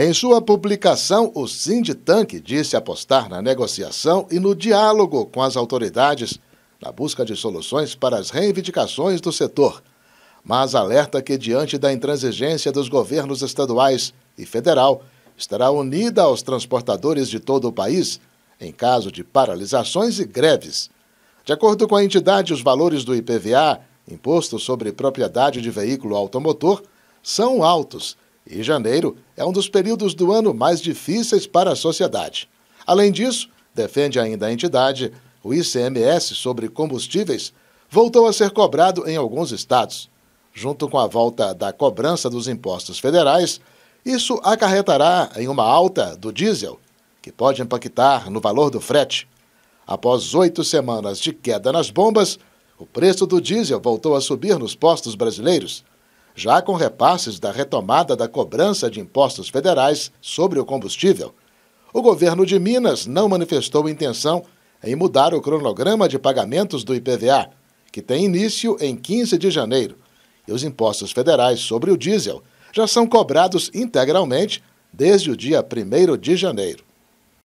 Em sua publicação, o Sinditank disse apostar na negociação e no diálogo com as autoridades na busca de soluções para as reivindicações do setor, mas alerta que, diante da intransigência dos governos estaduais e federal, estará unida aos transportadores de todo o país em caso de paralisações e greves. De acordo com a entidade, os valores do IPVA, Imposto sobre Propriedade de Veículo Automotor, são altos e janeiro é um dos períodos do ano mais difíceis para a sociedade. Além disso, defende ainda a entidade, o ICMS sobre combustíveis voltou a ser cobrado em alguns estados. Junto com a volta da cobrança dos impostos federais, isso acarretará em uma alta do diesel, que pode impactar no valor do frete. Após oito semanas de queda nas bombas, o preço do diesel voltou a subir nos postos brasileiros já com repasses da retomada da cobrança de impostos federais sobre o combustível. O governo de Minas não manifestou intenção em mudar o cronograma de pagamentos do IPVA, que tem início em 15 de janeiro, e os impostos federais sobre o diesel já são cobrados integralmente desde o dia 1 de janeiro.